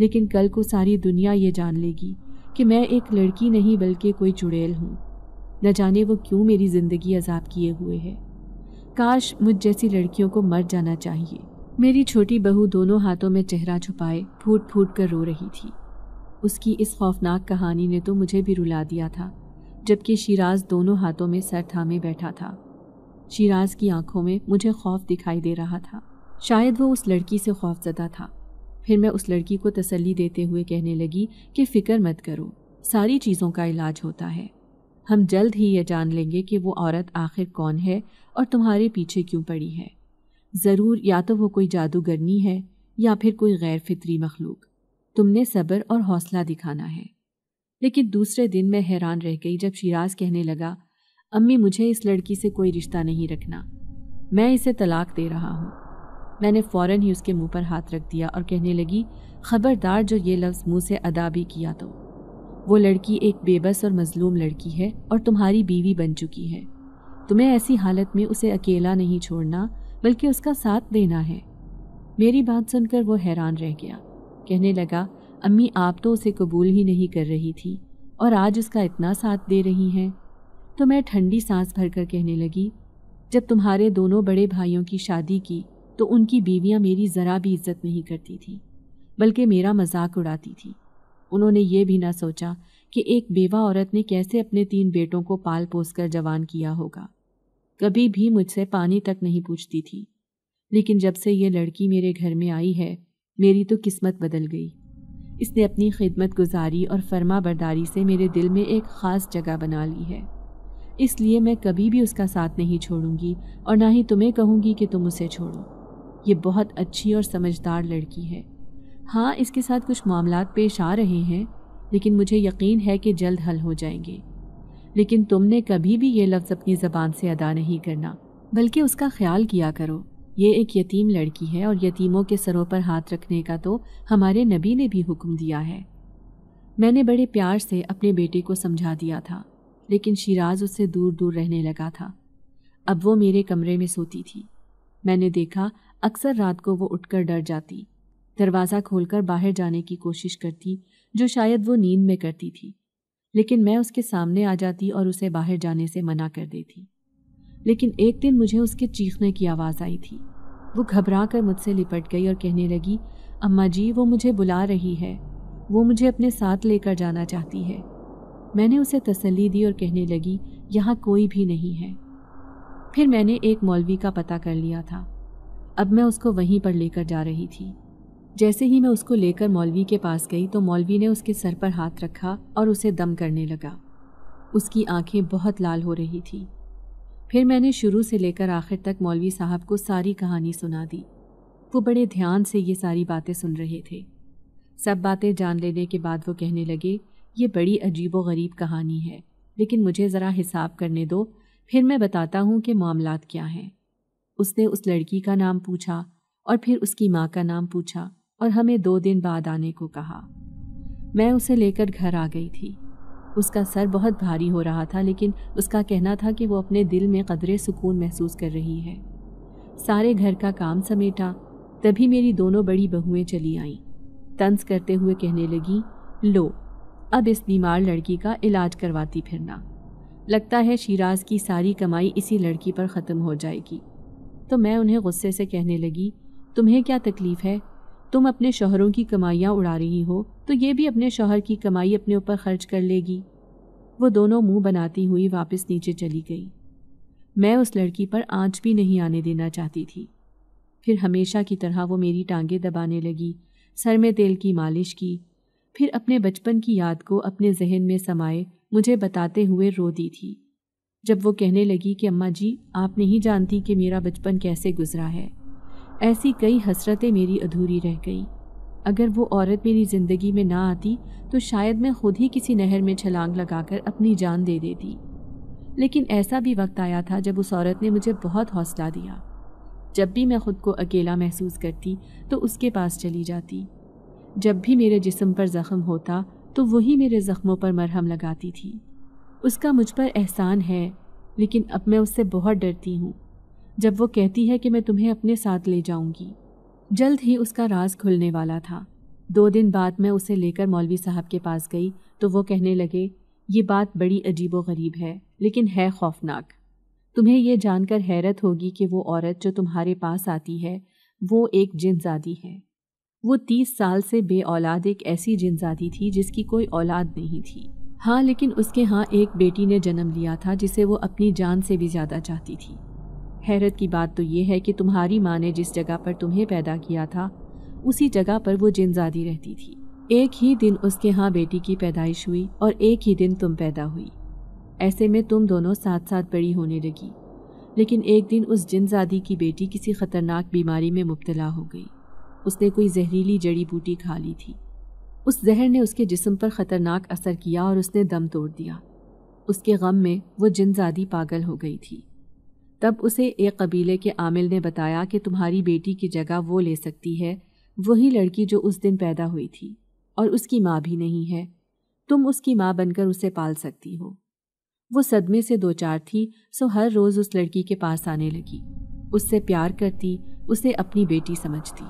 लेकिन कल को सारी दुनिया ये जान लेगी कि मैं एक लड़की नहीं बल्कि कोई चुड़ैल हूँ न जाने वो क्यों मेरी ज़िंदगी अजाब किए हुए है काश मुझ जैसी लड़कियों को मर जाना चाहिए मेरी छोटी बहू दोनों हाथों में चेहरा छुपाए फूट फूट कर रो रही थी उसकी इस खौफनाक कहानी ने तो मुझे भी रुला दिया था जबकि शिराज दोनों हाथों में सर थामे बैठा था शिराज की आंखों में मुझे खौफ दिखाई दे रहा था शायद वो उस लड़की से खौफजदा था फिर मैं उस लड़की को तसल्ली देते हुए कहने लगी कि फ़िक्र मत करो सारी चीज़ों का इलाज होता है हम जल्द ही यह जान लेंगे कि वो औरत आखिर कौन है और तुम्हारे पीछे क्यों पड़ी है ज़रूर या तो वो कोई जादूगरनी है या फिर कोई गैर फितरी मखलूक तुमने सब्र और हौसला दिखाना है लेकिन दूसरे दिन मैं हैरान रह गई जब शिराज कहने लगा अम्मी मुझे इस लड़की से कोई रिश्ता नहीं रखना मैं इसे तलाक दे रहा हूँ मैंने फ़ौरन ही उसके मुंह पर हाथ रख दिया और कहने लगी खबरदार जो ये लफ्ज़ मुंह से अदा भी किया तो वो लड़की एक बेबस और मज़लूम लड़की है और तुम्हारी बीवी बन चुकी है तुम्हें ऐसी हालत में उसे अकेला नहीं छोड़ना बल्कि उसका साथ देना है मेरी बात सुनकर वो हैरान रह गया कहने लगा अम्मी आप तो उसे कबूल ही नहीं कर रही थी और आज उसका इतना साथ दे रही हैं तो मैं ठंडी सांस भरकर कहने लगी जब तुम्हारे दोनों बड़े भाइयों की शादी की तो उनकी बीवियां मेरी ज़रा भी इज्जत नहीं करती थीं बल्कि मेरा मजाक उड़ाती थीं उन्होंने ये भी ना सोचा कि एक बेवा औरत ने कैसे अपने तीन बेटों को पाल पोस कर जवान किया होगा कभी भी मुझसे पानी तक नहीं पूछती थी लेकिन जब से ये लड़की मेरे घर में आई है मेरी तो किस्मत बदल गई इसने अपनी खिदमत गुजारी और फर्मा बरदारी से मेरे दिल में एक ख़ास जगह बना ली है इसलिए मैं कभी भी उसका साथ नहीं छोड़ूंगी और ना ही तुम्हें कहूंगी कि तुम उसे छोड़ो ये बहुत अच्छी और समझदार लड़की है हाँ इसके साथ कुछ मामला पेश आ रहे हैं लेकिन मुझे यकीन है कि जल्द हल हो जाएंगे लेकिन तुमने कभी भी ये लफ्ज़ अपनी ज़बान से अदा नहीं करना बल्कि उसका ख्याल किया करो ये एक यतीम लड़की है और यतीमों के सरों पर हाथ रखने का तो हमारे नबी ने भी हुक्म दिया है मैंने बड़े प्यार से अपने बेटे को समझा दिया था लेकिन शिराज उससे दूर दूर रहने लगा था अब वो मेरे कमरे में सोती थी मैंने देखा अक्सर रात को वो उठकर डर जाती दरवाज़ा खोलकर बाहर जाने की कोशिश करती जो शायद वो नींद में करती थी लेकिन मैं उसके सामने आ जाती और उसे बाहर जाने से मना कर देती लेकिन एक दिन मुझे उसके चीखने की आवाज़ आई थी वो घबरा कर मुझसे लिपट गई और कहने लगी अम्मा जी वो मुझे बुला रही है वो मुझे अपने साथ लेकर जाना चाहती है मैंने उसे तसल्ली दी और कहने लगी यहाँ कोई भी नहीं है फिर मैंने एक मौलवी का पता कर लिया था अब मैं उसको वहीं पर लेकर जा रही थी जैसे ही मैं उसको लेकर मौलवी के पास गई तो मौलवी ने उसके सर पर हाथ रखा और उसे दम करने लगा उसकी आंखें बहुत लाल हो रही थी फिर मैंने शुरू से लेकर आखिर तक मौलवी साहब को सारी कहानी सुना दी वो बड़े ध्यान से ये सारी बातें सुन रहे थे सब बातें जान लेने के बाद वो कहने लगे ये बड़ी अजीब व गरीब कहानी है लेकिन मुझे ज़रा हिसाब करने दो फिर मैं बताता हूँ कि मामला क्या हैं उसने उस लड़की का नाम पूछा और फिर उसकी माँ का नाम पूछा और हमें दो दिन बाद आने को कहा मैं उसे लेकर घर आ गई थी उसका सर बहुत भारी हो रहा था लेकिन उसका कहना था कि वो अपने दिल में कदरे सुकून महसूस कर रही है सारे घर का काम समेटा तभी मेरी दोनों बड़ी बहुएं चली आईं तंज करते हुए कहने लगी लो अब इस बीमार लड़की का इलाज करवाती फिरना लगता है शिराज की सारी कमाई इसी लड़की पर ख़त्म हो जाएगी तो मैं उन्हें गुस्से से कहने लगी तुम्हें क्या तकलीफ़ है तुम अपने शोहरों की कमाइयाँ उड़ा रही हो तो ये भी अपने शोहर की कमाई अपने ऊपर खर्च कर लेगी वो दोनों मुंह बनाती हुई वापस नीचे चली गई मैं उस लड़की पर आँच भी नहीं आने देना चाहती थी फिर हमेशा की तरह वो मेरी टांगें दबाने लगी सर में तेल की मालिश की फिर अपने बचपन की याद को अपने जहन में समाये मुझे बताते हुए रो दी थी जब वो कहने लगी कि अम्मा जी आप नहीं जानती कि मेरा बचपन कैसे गुजरा है ऐसी कई हसरतें मेरी अधूरी रह गई अगर वो औरत मेरी ज़िंदगी में ना आती तो शायद मैं खुद ही किसी नहर में छलांग लगाकर अपनी जान दे देती लेकिन ऐसा भी वक्त आया था जब उस औरत ने मुझे बहुत हौसला दिया जब भी मैं ख़ुद को अकेला महसूस करती तो उसके पास चली जाती जब भी मेरे जिस्म पर ज़ख्म होता तो वही मेरे ज़ख्मों पर मरहम लगाती थी उसका मुझ पर एहसान है लेकिन अब मैं उससे बहुत डरती हूँ जब वो कहती है कि मैं तुम्हें अपने साथ ले जाऊँगी जल्द ही उसका राज खुलने वाला था दो दिन बाद मैं उसे लेकर मौलवी साहब के पास गई तो वो कहने लगे ये बात बड़ी अजीब गरीब है लेकिन है खौफनाक तुम्हें यह जानकर हैरत होगी कि वो औरत जो तुम्हारे पास आती है वो एक जिनजादी है वो तीस साल से बे औलाद एक ऐसी जिनजादी थी जिसकी कोई औलाद नहीं थी हाँ लेकिन उसके यहाँ एक बेटी ने जन्म लिया था जिसे वो अपनी जान से भी ज़्यादा चाहती थी हैरत की बात तो ये है कि तुम्हारी माँ ने जिस जगह पर तुम्हें पैदा किया था उसी जगह पर वो जिनजादी रहती थी एक ही दिन उसके यहाँ बेटी की पैदाइश हुई और एक ही दिन तुम पैदा हुई ऐसे में तुम दोनों साथ साथ बड़ी होने लगी लेकिन एक दिन उस जिनजादी की बेटी किसी ख़तरनाक बीमारी में मुबतला हो गई उसने कोई जहरीली जड़ी बूटी खा ली थी उस जहर ने उसके जिस्म पर ख़तरनाक असर किया और उसने दम तोड़ दिया उसके गम में वो जिनजादी पागल हो गई थी तब उसे एक कबीले के आमिल ने बताया कि तुम्हारी बेटी की जगह वो ले सकती है वही लड़की जो उस दिन पैदा हुई थी और उसकी माँ भी नहीं है तुम उसकी माँ बनकर उसे पाल सकती हो वो सदमे से दो चार थी सो हर रोज़ उस लड़की के पास आने लगी उससे प्यार करती उसे अपनी बेटी समझती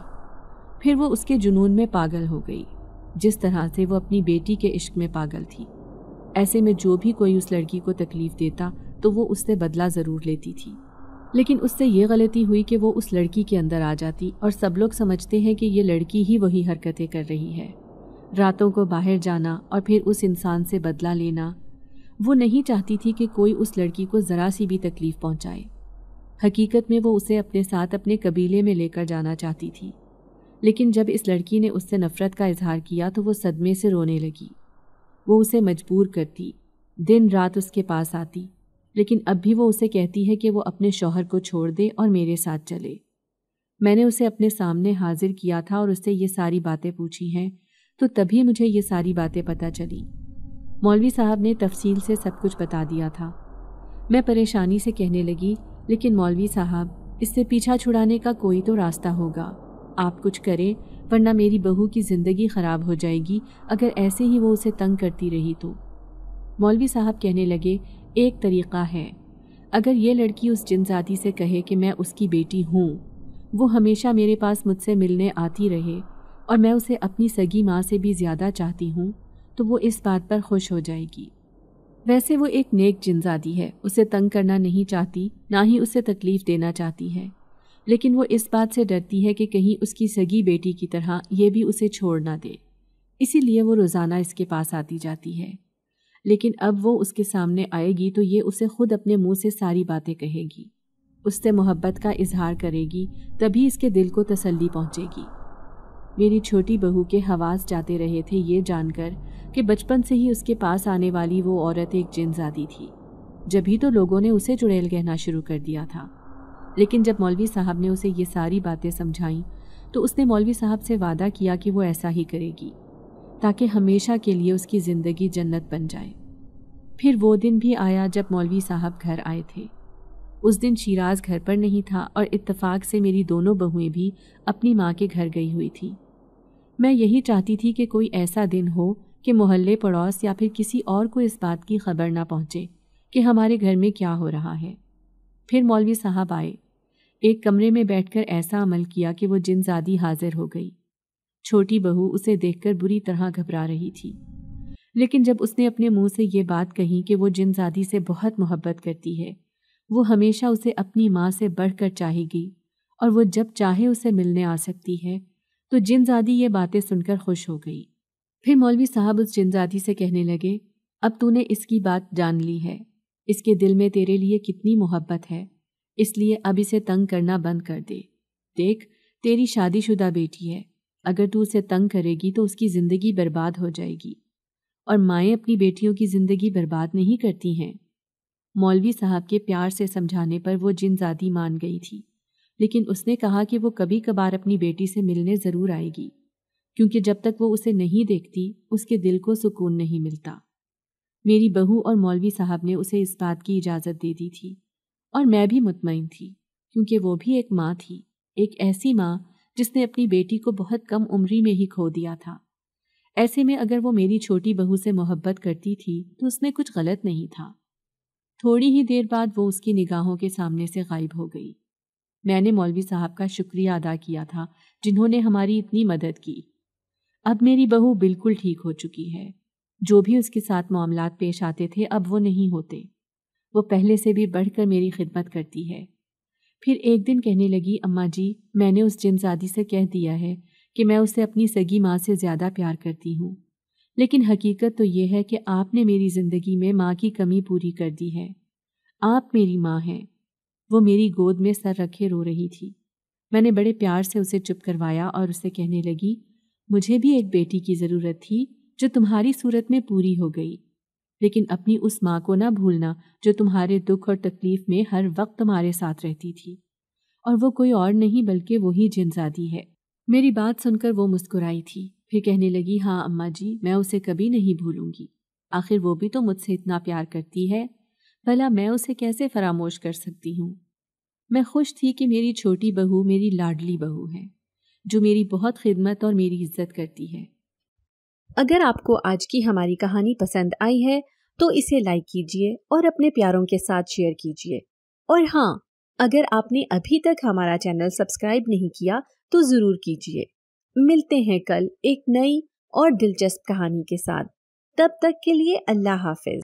फिर वो उसके जुनून में पागल हो गई जिस तरह से वो अपनी बेटी के इश्क में पागल थी ऐसे में जो भी कोई उस लड़की को तकलीफ देता तो वो उससे बदला ज़रूर लेती थी लेकिन उससे ये गलती हुई कि वो उस लड़की के अंदर आ जाती और सब लोग समझते हैं कि ये लड़की ही वही हरकतें कर रही है रातों को बाहर जाना और फिर उस इंसान से बदला लेना वो नहीं चाहती थी कि कोई उस लड़की को ज़रा सी भी तकलीफ़ पहुंचाए। हकीकत में वो उसे अपने साथ अपने कबीले में लेकर जाना चाहती थी लेकिन जब इस लड़की ने उससे नफ़रत का इजहार किया तो वो सदमे से रोने लगी वो उसे मजबूर करती दिन रात उसके पास आती लेकिन अब भी वो उसे कहती है कि वो अपने शौहर को छोड़ दे और मेरे साथ चले मैंने उसे अपने सामने हाजिर किया था और उससे ये सारी बातें पूछी हैं तो तभी मुझे ये सारी बातें पता चली मौलवी साहब ने तफसील से सब कुछ बता दिया था मैं परेशानी से कहने लगी लेकिन मौलवी साहब इससे पीछा छुड़ाने का कोई तो रास्ता होगा आप कुछ करें वरना मेरी बहू की ज़िंदगी ख़राब हो जाएगी अगर ऐसे ही वो उसे तंग करती रही तो मौलवी साहब कहने लगे एक तरीक़ा है अगर ये लड़की उस जिनजाती से कहे कि मैं उसकी बेटी हूँ वो हमेशा मेरे पास मुझसे मिलने आती रहे और मैं उसे अपनी सगी माँ से भी ज़्यादा चाहती हूँ तो वो इस बात पर खुश हो जाएगी वैसे वो एक नेक जिनजादी है उसे तंग करना नहीं चाहती ना ही उसे तकलीफ़ देना चाहती है लेकिन वो इस बात से डरती है कि कहीं उसकी सगी बेटी की तरह ये भी उसे छोड़ ना दे इसीलिए वो रोज़ाना इसके पास आती जाती है लेकिन अब वो उसके सामने आएगी तो ये उसे खुद अपने मुंह से सारी बातें कहेगी उससे मोहब्बत का इजहार करेगी तभी इसके दिल को तसल्ली पहुंचेगी मेरी छोटी बहू के हवास जाते रहे थे ये जानकर कि बचपन से ही उसके पास आने वाली वो औरत एक जिनजादी थी जब ही तो लोगों ने उसे चुड़ैल कहना शुरू कर दिया था लेकिन जब मौलवी साहब ने उसे ये सारी बातें समझाईं तो उसने मौलवी साहब से वादा किया कि वो ऐसा ही करेगी ताकि हमेशा के लिए उसकी ज़िंदगी जन्नत बन जाए फिर वो दिन भी आया जब मौलवी साहब घर आए थे उस दिन शिराज घर पर नहीं था और इत्तफाक से मेरी दोनों बहुएं भी अपनी माँ के घर गई हुई थी मैं यही चाहती थी कि कोई ऐसा दिन हो कि मोहल्ले पड़ोस या फिर किसी और को इस बात की खबर ना पहुँचे कि हमारे घर में क्या हो रहा है फिर मौलवी साहब आए एक कमरे में बैठकर ऐसा अमल किया कि वो जिनजादी हाजिर हो गई छोटी बहू उसे देखकर बुरी तरह घबरा रही थी लेकिन जब उसने अपने मुंह से ये बात कही कि वो जिनजादी से बहुत मोहब्बत करती है वो हमेशा उसे अपनी माँ से बढ़कर चाहेगी और वो जब चाहे उसे मिलने आ सकती है तो जिनजादी ये बातें सुनकर खुश हो गई फिर मौलवी साहब उस जिनजादी से कहने लगे अब तूने इसकी बात जान ली है इसके दिल में तेरे लिए कितनी मोहब्बत है इसलिए अब इसे तंग करना बंद कर दे देख तेरी शादीशुदा बेटी है अगर तू उसे तंग करेगी तो उसकी ज़िंदगी बर्बाद हो जाएगी और माएँ अपनी बेटियों की ज़िंदगी बर्बाद नहीं करती हैं मौलवी साहब के प्यार से समझाने पर वो जिनजादी मान गई थी लेकिन उसने कहा कि वो कभी कभार अपनी बेटी से मिलने ज़रूर आएगी क्योंकि जब तक वो उसे नहीं देखती उसके दिल को सुकून नहीं मिलता मेरी बहू और मौलवी साहब ने उसे इस बात की इजाज़त दे दी थी और मैं भी मुतमिन थी क्योंकि वो भी एक माँ थी एक ऐसी माँ जिसने अपनी बेटी को बहुत कम उम्री में ही खो दिया था ऐसे में अगर वो मेरी छोटी बहू से मोहब्बत करती थी तो उसमें कुछ गलत नहीं था थोड़ी ही देर बाद वो उसकी निगाहों के सामने से गायब हो गई मैंने मौलवी साहब का शुक्रिया अदा किया था जिन्होंने हमारी इतनी मदद की अब मेरी बहू बिल्कुल ठीक हो चुकी है जो भी उसके साथ मामला पेश आते थे अब वो नहीं होते वो पहले से भी बढ़कर मेरी खिदमत करती है फिर एक दिन कहने लगी अम्मा जी मैंने उस जिमजादी से कह दिया है कि मैं उसे अपनी सगी माँ से ज़्यादा प्यार करती हूँ लेकिन हकीकत तो यह है कि आपने मेरी ज़िंदगी में माँ की कमी पूरी कर दी है आप मेरी माँ हैं वो मेरी गोद में सर रखे रो रही थी मैंने बड़े प्यार से उसे चुप करवाया और उसे कहने लगी मुझे भी एक बेटी की ज़रूरत थी जो तुम्हारी सूरत में पूरी हो गई लेकिन अपनी उस माँ को ना भूलना जो तुम्हारे दुख और तकलीफ में हर वक्त तुम्हारे साथ रहती थी और वो कोई और नहीं बल्कि वही जिनजादी है मेरी बात सुनकर वो मुस्कुराई थी फिर कहने लगी हाँ अम्मा जी मैं उसे कभी नहीं भूलूंगी आखिर वो भी तो मुझसे इतना प्यार करती है भला मैं उसे कैसे फरामोश कर सकती हूँ मैं खुश थी कि मेरी छोटी बहू मेरी लाडली बहू है जो मेरी बहुत खिदमत और मेरी इज्जत करती है अगर आपको आज की हमारी कहानी पसंद आई है तो इसे लाइक कीजिए और अपने प्यारों के साथ शेयर कीजिए और हाँ अगर आपने अभी तक हमारा चैनल सब्सक्राइब नहीं किया तो ज़रूर कीजिए मिलते हैं कल एक नई और दिलचस्प कहानी के साथ तब तक के लिए अल्लाह हाफिज